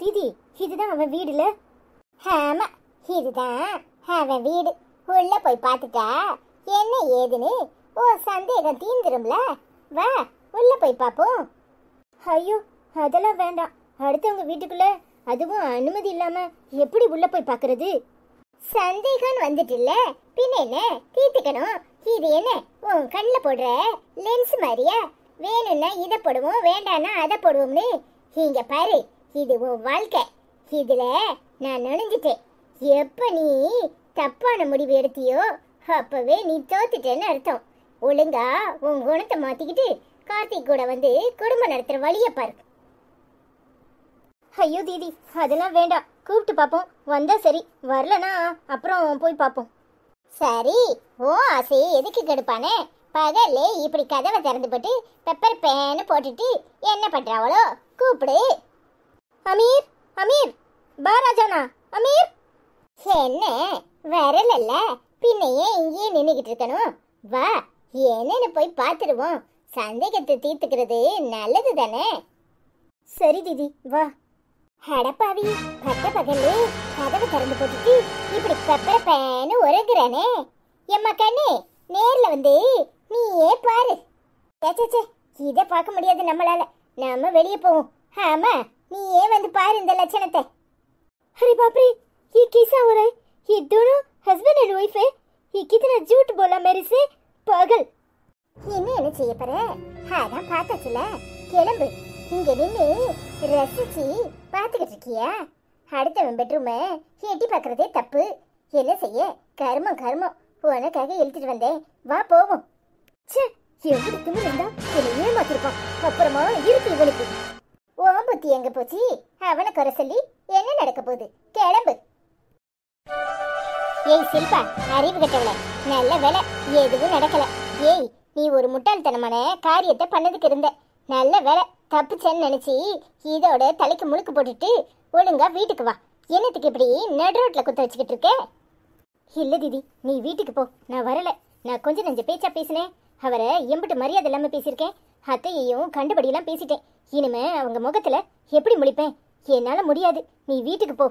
தீதி இதுதான் அவன் வீடுல ஆமா இதுதான் அவன் வீடு உள்ள போய் பாத்துட்டா என்ன ஏதுன்னு ஓ சந்தேகம் தீந்துரும்ல வா உள்ள போய் பாப்போம் ஐயோ அதெல்லாம் வேண்டாம் அடுத்தவங்க வீட்டுக்குள்ள அதுவும் அனுமதி இல்லாம எப்படி உள்ள போய் பாக்குறது சந்தேகம் வந்துட்டுல பின்ன என்ன தீர்த்துக்கணும் இது என்ன உன் கண்ணில் போடுற லென்ஸ் மாதிரியா வேணும்னா இதை போடுவோம் வேண்டாம்னா அதை போடுவோம்னு இங்க பாரு இது உன் வாழ்க்கை இதுல நான் நுழைஞ்சிட்டேன் எப்ப நீ தப்பான முடிவு எடுத்தியோ அப்பவே நீ தோத்துட்டேன்னு அர்த்தம் ஒழுங்கா உன் குணத்தை மாத்திக்கிட்டு கார்த்திக் கூட வந்து குடும்பம் நடத்துற வழிய பாரு ஐயோ தீதி அதெல்லாம் வேண்டாம் கூப்பிட்டு பார்ப்போம் வந்தா சரி வரலனா அப்புறம் போய் பார்ப்போம் சரி ஓ ஆசை எதுக்கு கெடுப்பானே பகல்ல இப்படி கதவை திறந்து போட்டு பெப்பர் பேனு போட்டுட்டு என்ன பண்றாவளோ கூப்பிடு அமீர் அமீர் பா ராஜானா அமீர் என்ன வரலல்ல பின்னையே ஏன் இங்கேயே நின்றுக்கிட்டு இருக்கணும் வா என்னன்னு போய் பார்த்துருவோம் சந்தேகத்தை தீர்த்துக்கிறது நல்லது தானே சரி தீதி வா ஹடப்பாவி பட்ட பகல்லே கதவை திறந்து போட்டுட்டு இப்படி கப்பற பேனு உறங்குறானே எம்மா கண்ணே நேர்ல வந்து நீயே பாரு இதை பார்க்க முடியாது நம்மளால நாம வெளியே போவோம் ஆமா ನೀಯೇ ಒಂದು ಪಾರಿಂದ ಲಕ್ಷಣತೆ ಅರೆ ಬಾಪ್ರಿ ಈ ಕಿಸ ಅವರೇ ये दोनों हस्बैंड एंड वाइफ है ये कितना ஜூட் போல मेरे से पागल என்ன என்ன செய்ய போற அதான் பார்த்தாச்சுல கிளம்பு இங்க நின்று ரசிச்சு பார்த்துக்கிட்டு இருக்கியா அடுத்தவன் பெட்ரூமை எட்டி பார்க்கறதே தப்பு என்ன செய்ய கர்மம் கர்மம் உனக்காக எழுதிட்டு வந்தேன் வா போவோம் சே எப்படி துணி இருந்தா என்னை ஏமாத்திருப்பான் அப்புறமா இருக்கு இவனுக்கு புத்தி எங்க போச்சு அவனை குறை சொல்லி என்ன நடக்க போகுது கிளம்பு ஏய் சில்பா அறிவு கட்டவள நல்ல வேலை எதுவும் நடக்கல ஏய் நீ ஒரு முட்டாள்தனமான காரியத்தை பண்ணதுக்கு இருந்த நல்ல வேலை தப்புச்சேன்னு நினைச்சி இதோட தலைக்கு முழுக்கு போட்டுட்டு ஒழுங்கா வீட்டுக்கு வா என்னத்துக்கு இப்படி நடு ரோட்ல குத்த வச்சுக்கிட்டு இருக்க இல்ல தீதி நீ வீட்டுக்கு போ நான் வரல நான் கொஞ்சம் நஞ்ச பேச்சா பேசினேன் அவரை எம்பிட்டு மரியாதை இல்லாம பேசியிருக்கேன் அத்தையையும் கண்டுபடியெல்லாம் பேசிட்டேன் இனிமே அவங்க முகத்துல எப்படி முடிப்பேன் என்னால முடியாது நீ வீட்டுக்கு போ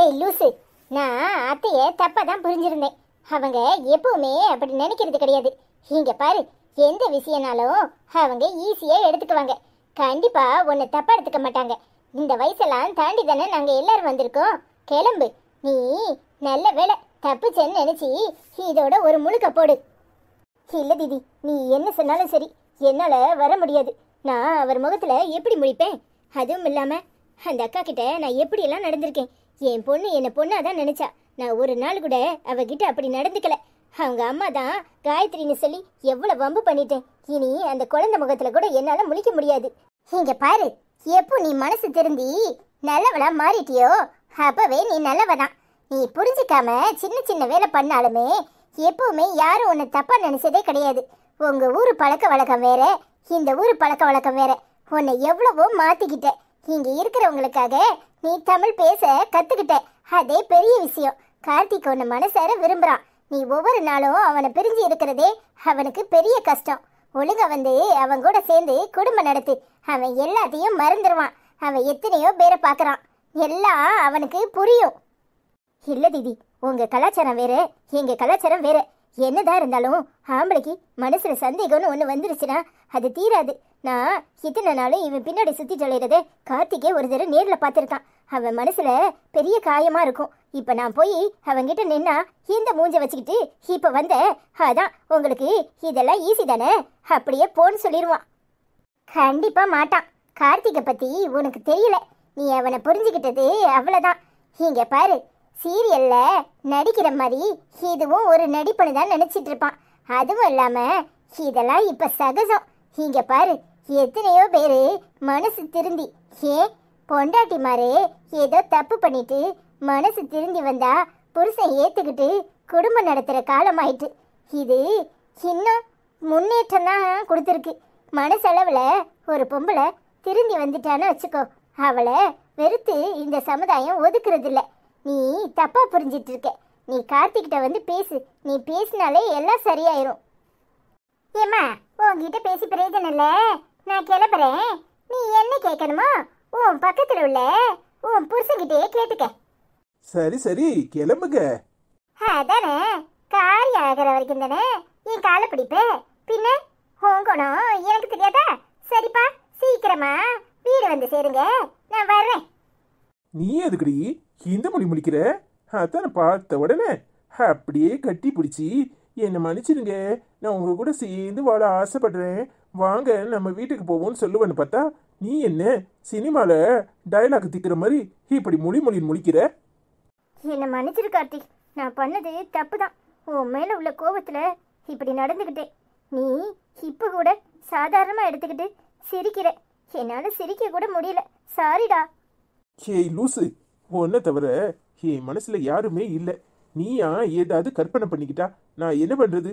ஏய் லூசு நான் அத்தைய தப்பா தான் புரிஞ்சிருந்தேன் அவங்க எப்பவுமே அப்படி நினைக்கிறது கிடையாது இங்க பாரு எந்த விஷயம்னாலும் அவங்க ஈஸியா எடுத்துக்குவாங்க கண்டிப்பா உன்னை தப்பா எடுத்துக்க மாட்டாங்க இந்த வயசெல்லாம் தாண்டி தானே நாங்க எல்லாரும் வந்திருக்கோம் கிளம்பு நீ நல்ல வேலை தப்புச்சேன்னு நினைச்சி இதோட ஒரு முழுக்க போடு இல்ல தீதி நீ என்ன சொன்னாலும் சரி என்னால் வர முடியாது நான் அவர் முகத்தில் எப்படி முடிப்பேன் அதுவும் இல்லாமல் அந்த அக்கா கிட்ட நான் எப்படியெல்லாம் நடந்திருக்கேன் என் பொண்ணு என்ன பொண்ணாக தான் நினச்சா நான் ஒரு நாள் கூட அவகிட்ட அப்படி நடந்துக்கல அவங்க அம்மா தான் காயத்ரின்னு சொல்லி எவ்வளோ வம்பு பண்ணிட்டேன் இனி அந்த குழந்தை முகத்தில் கூட என்னால் முழிக்க முடியாது இங்க பாரு எப்போ நீ மனசு திருந்தி நல்லவளா மாறிட்டியோ அப்பவே நீ நல்லவனா நீ புரிஞ்சுக்காம சின்ன சின்ன வேலை பண்ணாலுமே எப்பவுமே யாரும் உன்னை தப்பா நினைச்சதே கிடையாது உங்க ஊர் பழக்க வழக்கம் வேற இந்த ஊர் பழக்க வழக்கம் வேற உன்னை எவ்வளவோ மாத்திக்கிட்டேன் இங்க இருக்கிறவங்களுக்காக நீ தமிழ் பேச கத்துக்கிட்ட அதே பெரிய விஷயம் கார்த்திக் உன்னை மனசார விரும்புறான் நீ ஒவ்வொரு நாளும் அவனை பிரிஞ்சு இருக்கிறதே அவனுக்கு பெரிய கஷ்டம் ஒழுங்க வந்து அவன் கூட சேர்ந்து குடும்பம் நடத்து அவன் எல்லாத்தையும் மறந்துடுவான் அவன் எத்தனையோ பேரை பார்க்குறான் எல்லாம் அவனுக்கு புரியும் இல்லை தீதி உங்கள் கலாச்சாரம் வேறு எங்கள் கலாச்சாரம் வேறு என்னதான் இருந்தாலும் ஆம்பளைக்கு மனசுல சந்தேகம்னு ஒன்று வந்துருச்சுன்னா அது தீராது நான் இத்தனை நாளும் இவன் பின்னாடி சுத்தி தொலைறத கார்த்திகே ஒரு தடவை நேரில் பார்த்துருக்கான் அவன் மனசுல பெரிய காயமா இருக்கும் இப்ப நான் போய் அவன்கிட்ட நின்னா இந்த மூஞ்ச வச்சுக்கிட்டு இப்ப வந்த அதான் உங்களுக்கு இதெல்லாம் ஈஸி தானே அப்படியே போன்னு சொல்லிடுவான் கண்டிப்பா மாட்டான் கார்த்திகை பத்தி உனக்கு தெரியல நீ அவனை புரிஞ்சுக்கிட்டது அவ்வளோதான் இங்க பாரு சீரியல்ல நடிக்கிற மாதிரி இதுவும் ஒரு நடிப்பனு தான் நினைச்சிட்டு இருப்பான் அதுவும் இல்லாம இதெல்லாம் இப்ப சகஜம் இங்க பாரு எத்தனையோ பேரு மனசு திருந்தி ஏன் பொண்டாட்டி மாரு ஏதோ தப்பு பண்ணிட்டு மனசு திருந்தி வந்தா புருஷன் ஏத்துக்கிட்டு குடும்பம் நடத்துற காலம் ஆயிட்டு இது இன்னும் முன்னேற்றம் தான் கொடுத்துருக்கு மனசளவில் ஒரு பொம்பளை திருந்தி வந்துட்டான்னு வச்சுக்கோ அவளை வெறுத்து இந்த சமுதாயம் ஒதுக்குறதில்லை நீ தப்பா புரிஞ்சிட்டு இருக்க நீ கார்த்திகிட்ட வந்து பேசு நீ பேசினாலே எல்லாம் சரியாயிரும் ஏம்மா உங்ககிட்ட பேசி பிரயோஜனம் இல்லை நான் கிளம்புறேன் நீ என்ன கேட்கணுமோ உன் பக்கத்தில் உள்ள உன் புருஷன்கிட்டயே கேட்டுக்க சரி சரி கிளம்புங்க அதானே காரி ஆகிற வரைக்கும் தானே என் காலை பிடிப்பு பின்ன ஹோங்கணும் எனக்கு தெரியாதா சரிப்பா சீக்கிரமா வீடு வந்து சேருங்க நான் வர்றேன் நீ எதுக்குடி இந்த மொழி முடிக்கிற அதான் பார்த்த உடனே அப்படியே கட்டி பிடிச்சி என்னை மன்னிச்சிடுங்க நான் உங்க கூட சேர்ந்து வாழ ஆசைப்படுறேன் வாங்க நம்ம வீட்டுக்கு போவோம்னு சொல்லுவேன்னு பார்த்தா நீ என்ன சினிமாவில் டைலாக் திக்கிற மாதிரி இப்படி மொழி மொழி முழிக்கிற என்னை மன்னிச்சிரு கார்த்திக் நான் பண்ணது தப்பு தான் உன் மேலே உள்ள கோபத்தில் இப்படி நடந்துக்கிட்டேன் நீ இப்போ கூட சாதாரணமாக எடுத்துக்கிட்டு சிரிக்கிற என்னால் சிரிக்க கூட முடியல சாரிடா ஏய் லூசு உன்னை தவிர என் மனசுல யாருமே இல்லை நீயா ஏதாவது கற்பனை பண்ணிக்கிட்டா நான் என்ன பண்றது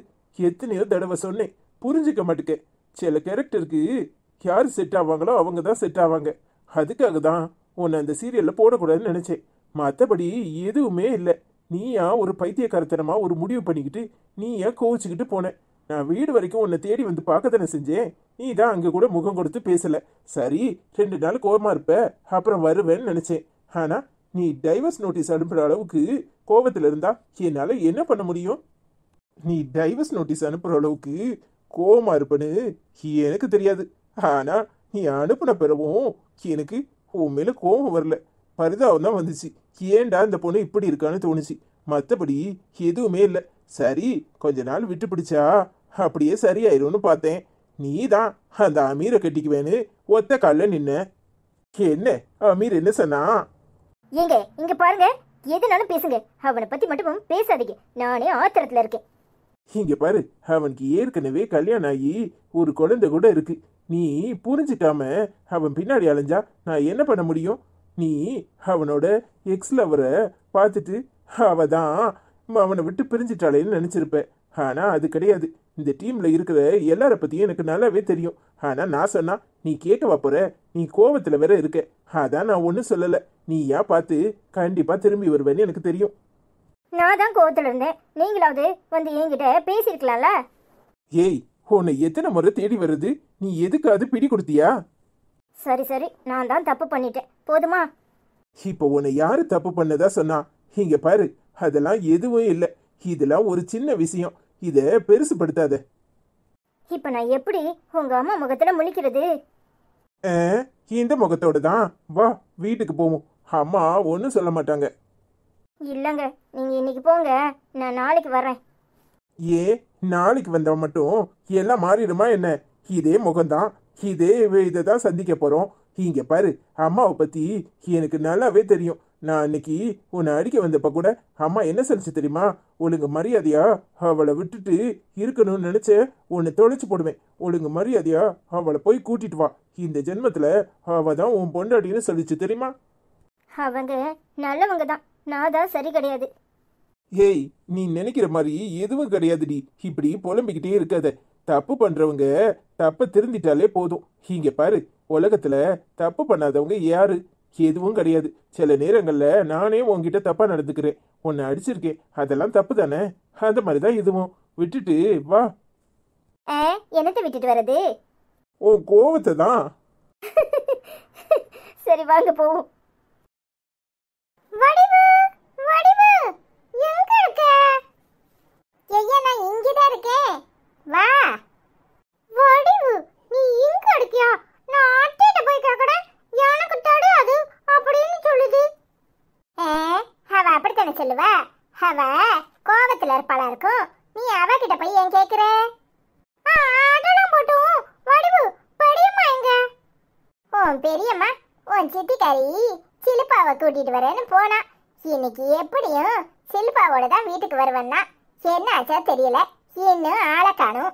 எத்தனையோ தடவை சொன்னேன் புரிஞ்சுக்க மாட்டேக்க சில கேரக்டருக்கு யார் செட் ஆவாங்களோ அவங்க தான் செட் ஆவாங்க அதுக்காக தான் உன்னை அந்த சீரியலில் போடக்கூடாதுன்னு நினச்சேன் மற்றபடி எதுவுமே இல்லை நீயா ஒரு பைத்தியக்காரத்தனமாக ஒரு முடிவு பண்ணிக்கிட்டு நீயா கோவிச்சுக்கிட்டு போன நான் வீடு வரைக்கும் உன்னை தேடி வந்து பார்க்க தானே செஞ்சேன் நீ தான் அங்கே கூட முகம் கொடுத்து பேசலை சரி ரெண்டு நாள் கோபமாக இருப்ப அப்புறம் வருவேன்னு நினச்சேன் ஆனால் நீ டைவர்ஸ் நோட்டீஸ் அனுப்புகிற அளவுக்கு கோபத்தில் இருந்தா என்னால் என்ன பண்ண முடியும் நீ டைவர்ஸ் நோட்டீஸ் அனுப்புகிற அளவுக்கு கோவமாக இருப்பேன்னு எனக்கு தெரியாது ஆனால் நீ அனுப்பின பிறவும் எனக்கு உன் மேலே வரல பரிதாபம் தான் வந்துச்சு ஏண்டா இந்த பொண்ணு இப்படி இருக்கான்னு தோணுச்சு மற்றபடி எதுவுமே இல்லை சரி கொஞ்ச நாள் விட்டு பிடிச்சா அப்படியே சரியாயிரும்னு பார்த்தேன் நீ தான் அந்த அமீரை கட்டிக்குவேன்னு ஒத்த காலில் நின்ன என்ன அமீர் என்ன சொன்னா ஏங்க இங்க பாருங்க எதுனாலும் பேசுங்க அவனை பத்தி மட்டும் பேசாதீங்க நானே ஆத்திரத்துல இருக்கேன் இங்க பாரு அவனுக்கு ஏற்கனவே கல்யாணம் ஆகி ஒரு குழந்தை கூட இருக்கு நீ புரிஞ்சுக்காம அவன் பின்னாடி அலைஞ்சா நான் என்ன பண்ண முடியும் நீ அவனோட எக்ஸ் லவரை பார்த்துட்டு அவ தான் அவனை விட்டு பிரிஞ்சிட்டாளேன்னு நினச்சிருப்ப ஆனால் அது கிடையாது இந்த டீம்ல இருக்கிற எல்லார பத்தியும் எனக்கு நல்லாவே தெரியும் ஆனா நான் சொன்னா நீ கேட்க போற நீ கோபத்தில் வேற இருக்க அதான் நான் ஒன்னும் சொல்லல நீ ஏன் பார்த்து கண்டிப்பா திரும்பி வருவேன்னு எனக்கு தெரியும் நான் தான் கோவத்துல இருந்தேன் நீங்களாவது வந்து என்கிட்ட பேசியிருக்கலாம்ல ஏய் உன்னை எத்தனை முறை தேடி வருது நீ எதுக்காவது பிடி கொடுத்தியா சரி சரி நான் தான் தப்பு பண்ணிட்டேன் போதுமா இப்போ உன்னை யாரு தப்பு பண்ணதா சொன்னா இங்க பாரு அதெல்லாம் எதுவும் இல்லை இதெல்லாம் ஒரு சின்ன விஷயம் இதை பெருசு படுத்தாத இப்ப நான் எப்படி உங்க அம்மா முகத்துல முழிக்கிறது இந்த முகத்தோட தான் வா வீட்டுக்கு போவோம் அம்மா ஒன்றும் சொல்ல மாட்டாங்க இல்லங்க நீங்க இன்னைக்கு போங்க நான் நாளைக்கு வரேன் ஏ நாளைக்கு வந்தா மட்டும் எல்லாம் மாறிடுமா என்ன இதே முகம்தான் இதே இதை தான் சந்திக்க போறோம் இங்க பாரு அம்மாவை பத்தி எனக்கு நல்லாவே தெரியும் நான் அன்னைக்கு உன்னை அடிக்க வந்தப்ப கூட அம்மா என்ன சொல்லிச்சு தெரியுமா ஒழுங்கு மரியாதையா அவளை விட்டுட்டு இருக்கணும்னு நினைச்ச உன்னை தொலைச்சு போடுவேன் ஒழுங்கு மரியாதையா அவளை போய் கூட்டிட்டு வா இந்த ஜென்மத்துல அவ தான் உன் பொண்டாட்டின்னு சொல்லிச்சு தெரியுமா அவங்க நல்லவங்க தான் நான் தான் சரி கிடையாது ஏய் நீ நினைக்கிற மாதிரி எதுவும் கிடையாதுடி இப்படி புலம்பிக்கிட்டே இருக்காத தப்பு பண்றவங்க தப்ப திருந்திட்டாலே போதும் இங்க பாரு உலகத்துல தப்பு பண்ணாதவங்க யாரு எதுவும் கிடையாது சில நேரங்களில் நானே உன்கிட்ட தப்பாக நடந்துக்கிறேன் உன்னை அடிச்சிருக்கேன் அதெல்லாம் தப்பு தானே அந்த மாதிரி தான் இதுவும் விட்டுட்டு வா என்னத்தை விட்டுட்டு வரது உன் கோவத்தை தான் சரி வாங்க போவோம் வாங்கிட்டு வரேன்னு போனா இன்னைக்கு எப்படியும் சில்பாவோட தான் வீட்டுக்கு வருவேன்னா என்ன ஆச்சா தெரியல இன்னும் ஆளை காணும்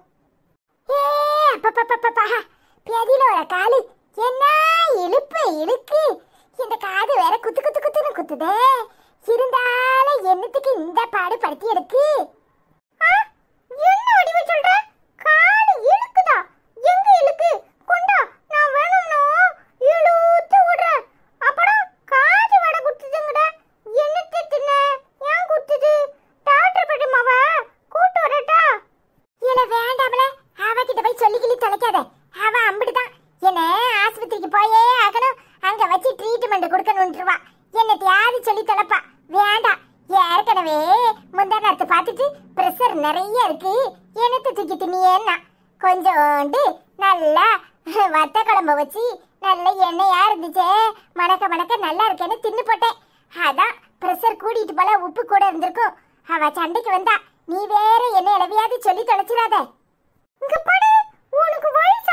நிறைய இருக்கு எனக்கு தூக்கி என்ன கொஞ்சோண்டு நல்லா வத்த குழம்பு வச்சு நல்ல எண்ணெயா இருந்துச்சே மணக்க மணக்க நல்லா இருக்கேன்னு தின்னு போட்டேன் அதான் ப்ரெஷர் கூட்டிட்டு போல உப்பு கூட இருந்திருக்கும் அவ சண்டைக்கு வந்தா நீ வேற என்ன இளவியாவது சொல்லி தொலைச்சிடாத இங்க உனக்கு வயசு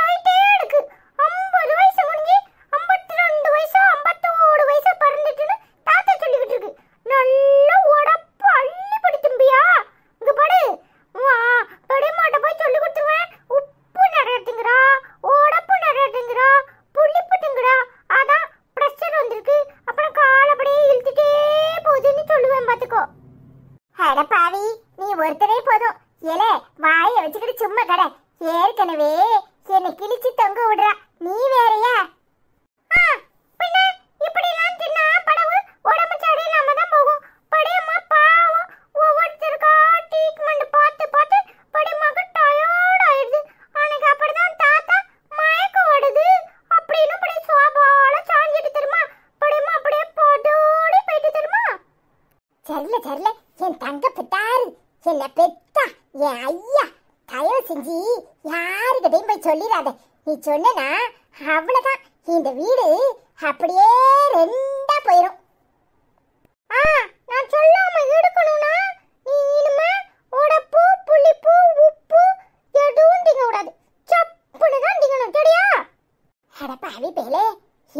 ரவி பேலே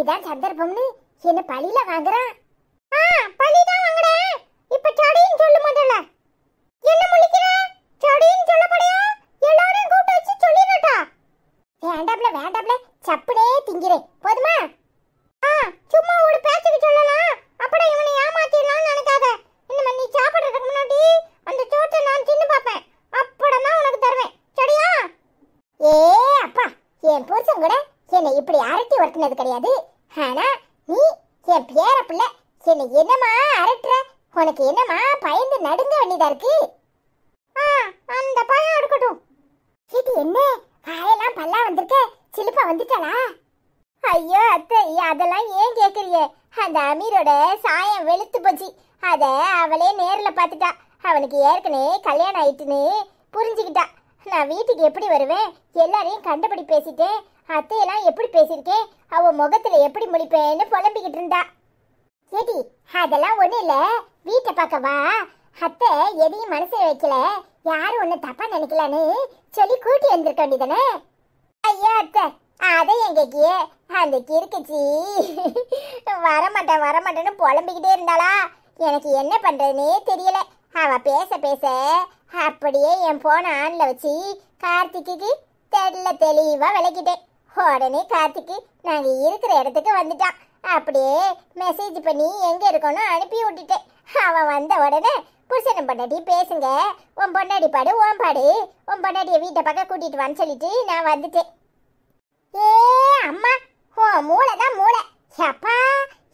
இதான் சந்தர்ப்பம்னு என்ன பழியில வாங்குறான் ஆ பழி தான் வாங்குறேன் இப்ப சடின்னு சொல்லு முதல்ல என்ன முழிக்கிற சடின்னு சொல்லப்படியா எல்லாரையும் கூட்ட வச்சு சொல்லிடட்டா வேண்டாப்ல வேண்டாப்ல சப்புனே திங்கிறேன் போதுமா ஆ சும்மா ஒரு பேச்சுக்கு சொல்லலாம் அப்படி இவனை ஏமாத்திடலாம்னு நினைக்காத இன்னும் நீ சாப்பிடுறதுக்கு முன்னாடி அந்த சோத்தை நான் தின்னு பார்ப்பேன் அப்படமா உனக்கு தருவேன் சரியா ஏ அப்பா என் புருஷன் கூட என்னை இப்படி அரட்டி ஒருத்தினது கிடையாது ஆனா நீ என் பேர பிள்ளை என்னை என்னமா அரட்டுற உனக்கு என்னமா பயந்து நடுங்க வேண்டியதா இருக்கு அந்த பழம் இருக்கட்டும் இது என்ன வாயெல்லாம் பல்லா வந்திருக்க சிலுப்பா வந்துட்டாளா ஐயோ அத்தை அதெல்லாம் ஏன் கேட்குறிய அந்த அமீரோட சாயம் வெளுத்து போச்சு அதை அவளே நேரில் பார்த்துட்டா அவனுக்கு ஏற்கனவே கல்யாணம் ஆயிட்டுன்னு புரிஞ்சுக்கிட்டா நான் வீட்டுக்கு எப்படி வருவேன் எல்லாரையும் கண்டுபிடி பேசிட்டேன் அத்தையெல்லாம் எப்படி பேசியிருக்கேன் அவ முகத்துல எப்படி முடிப்பேன்னு புலம்பிக்கிட்டு இருந்தா ஏடி அதெல்லாம் ஒண்ணு இல்ல வீட்டை பார்க்கவா அத்தை எதையும் மனசுல வைக்கல யாரும் ஒண்ணு தப்பா நினைக்கலான்னு சொல்லி கூட்டி வந்திருக்க வேண்டியதானே ஐயா அத்தை அதை என் கேக்கியே அந்த கிறுக்குச்சி வரமாட்டேன் வரமாட்டேன்னு புலம்பிக்கிட்டே இருந்தாளா எனக்கு என்ன பண்றதுன்னே தெரியல அவ பேச பேச அப்படியே என் ஃபோனை ஆனில் வச்சு கார்த்திக்கு தெல்ல தெளிவா விளக்கிட்டேன் உடனே கார்த்திக்கு நாங்கள் இருக்கிற இடத்துக்கு வந்துட்டான் அப்படியே மெசேஜ் பண்ணி எங்கே இருக்கோன்னு அனுப்பி விட்டுட்டேன் அவன் வந்த உடனே புருஷனும் பொண்டாட்டி பேசுங்க உன் பொண்டாடி பாடு உன் பாடு உன் பொண்டாட்டியை வீட்டை பக்கம் கூட்டிகிட்டு வந்து சொல்லிட்டு நான் வந்துட்டேன் ஏ அம்மா ஓ மூளை தான் மூளை அப்பா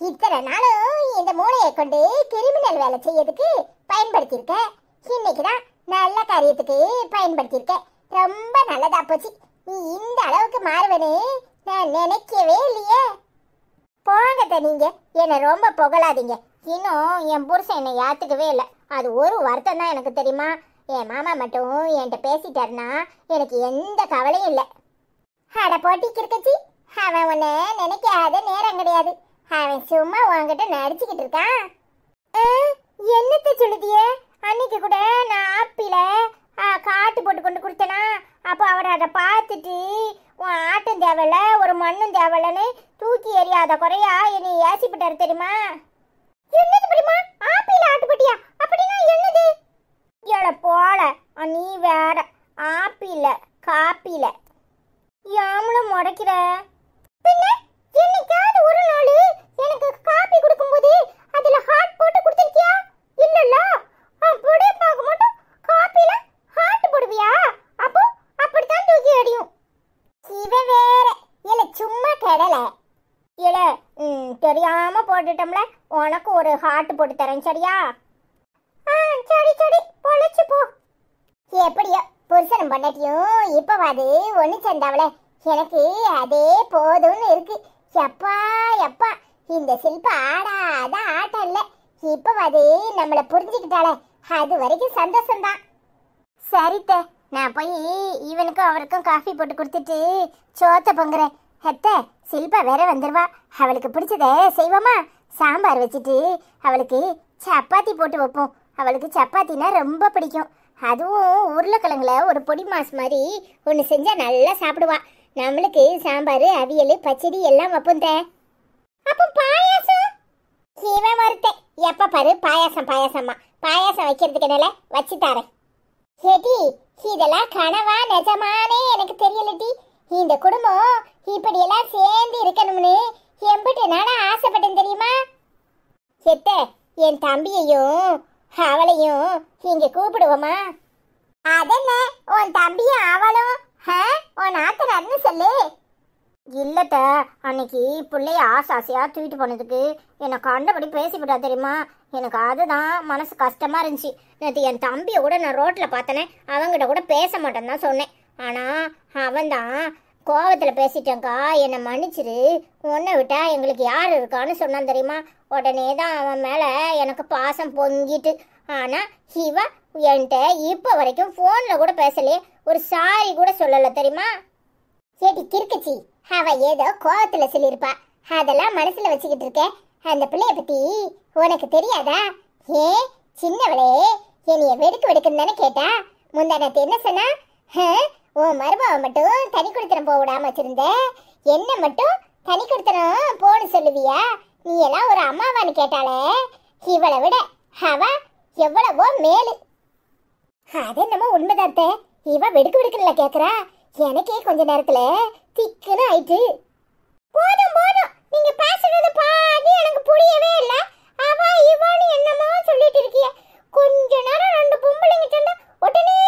இத்தனை நாளும் இந்த மூளையை கொண்டு கிரிமினல் வேலை செய்யறதுக்கு பயன்படுத்தியிருக்கேன் இன்னைக்கு தான் நல்ல காரியத்துக்கு பயன்படுத்தியிருக்கேன் ரொம்ப நல்லதாக போச்சு நீ இந்த அளவுக்கு மாறுவனே நான் நினைக்கவே இல்லையே போங்கத்த நீங்க என்னை ரொம்ப புகழாதீங்க இன்னும் என் புருஷன் என்னை யாத்துக்கவே இல்லை அது ஒரு வருத்தம் தான் எனக்கு தெரியுமா என் மாமா மட்டும் என்கிட்ட பேசிட்டாருன்னா எனக்கு எந்த கவலையும் இல்லை அட போட்டி கிருக்கச்சி அவன் உன்னை நினைக்காத நேரம் கிடையாது அவன் சும்மா உங்ககிட்ட நடிச்சுக்கிட்டு இருக்கான் என்னத்த சொல்லுதிய அன்னைக்கு கூட நான் ஆப்பிள காட்டு போட்டு கொண்டு கொடுத்தனா அப்போ அவர் அதை பார்த்துட்டு உன் ஆட்டம் தேவையில்ல ஒரு மண்ணும் தேவையில்லன்னு தூக்கி எறியாத குறையா என்னை ஏசிப்பட்டார் தெரியுமா என்னது பிரிமா ஆப்பிள் ஆட்டுப்பட்டியா அப்படின்னா என்னது ஏழை போல நீ வேற ஆப்பிள காப்பில ஒன்று சந்தாவளே எனக்கு அதே போதும்னு இருக்கு எப்பா எப்பா இந்த சில்பா ஆடாத ஆட்டம் இல்லை இப்போ அது நம்மளை புரிஞ்சுக்கிட்டாளே அது வரைக்கும் சந்தோஷம்தான் சரித்த நான் போய் இவனுக்கும் அவருக்கும் காஃபி போட்டு கொடுத்துட்டு சோத்த பொங்குறேன் அத்த சில்பா வேற வந்துடுவா அவளுக்கு பிடிச்சத செய்வோமா சாம்பார் வச்சுட்டு அவளுக்கு சப்பாத்தி போட்டு வைப்போம் அவளுக்கு சப்பாத்தினா ரொம்ப பிடிக்கும் அதுவும் உருளைக்கிழங்குல ஒரு பொடி மாஸ் மாதிரி ஒன்று செஞ்சால் நல்லா சாப்பிடுவா நம்மளுக்கு சாம்பார் அவியல் பச்சடி எல்லாம் வைப்போம் அப்போ பாயாசம் இவன் ஒருத்தன் எப்போ பாரு பாயாசம் பாயாசம்மா பாயாசம் வைக்கிறதுக்கு என்ன வச்சு தரேன் ஹெடி இதெல்லாம் கனவா நிஜமானே எனக்கு தெரியலடி இந்த குடும்பம் இப்படியெல்லாம் சேர்ந்து இருக்கணும்னு எம்பிட்டு நானும் ஆசைப்பட்டேன் தெரியுமா எத்த என் தம்பியையும் அவளையும் இங்க கூப்பிடுவோமா அதென்ன உன் தம்பியும் அவளும் உன் ஆத்தனார்னு சொல்லு இல்லத்த அன்னைக்கு பிள்ளைய ஆசை ஆசையா தூக்கிட்டு போனதுக்கு என்னை கண்டபடி பேசிவிட்டா தெரியுமா எனக்கு அதுதான் மனசு கஷ்டமா இருந்துச்சு நேற்று என் தம்பியை கூட நான் ரோட்டில் பார்த்தனே அவங்ககிட்ட கூட பேச மாட்டேன்னு தான் சொன்னேன் ஆனால் அவன்தான் கோவத்தில் பேசிட்டேங்க்கா என்னை மன்னிச்சிரு உன்னை விட்டா எங்களுக்கு யார் இருக்கான்னு சொன்னான் தெரியுமா உடனே தான் அவன் மேலே எனக்கு பாசம் பொங்கிட்டு ஆனால் ஹிவா என்கிட்ட இப்போ வரைக்கும் ஃபோனில் கூட பேசலையே ஒரு சாரி கூட சொல்லலை தெரியுமா ஏடி கிறுக்குச்சி அவ ஏதோ கோவத்தில் சொல்லியிருப்பா அதெல்லாம் மனசில் வச்சுக்கிட்டு இருக்கேன் அந்த பிள்ளைய பற்றி உனக்கு தெரியாதா ஏ சின்னவளே என்னைய வெடுக்க வெடுக்குன்னு தானே கேட்டா முந்தானத்து என்ன சொன்னா உன் மருமக மட்டும் தனி கொடுத்தனம் போக விடாம வச்சிருந்த என்ன மட்டும் தனி கொடுத்தனம் போன்னு சொல்லுவியா நீ எல்லாம் ஒரு அம்மாவான்னு கேட்டாலே இவளை விட அவ எவ்வளவோ மேலு அது என்னமோ உண்மைதான் இவ வெடுக்கு வெடுக்குல கேக்குறா எனக்கே கொஞ்ச நேரத்துல திக்குன்னு ஆயிட்டு போதும் போதும் நீங்க பேசுறது பாதி எனக்கு புரியவே இல்ல அவ இவன்னு என்னமோ சொல்லிட்டு இருக்கிய கொஞ்ச நேரம் ரெண்டு பொம்பளைங்க சொன்னா உடனே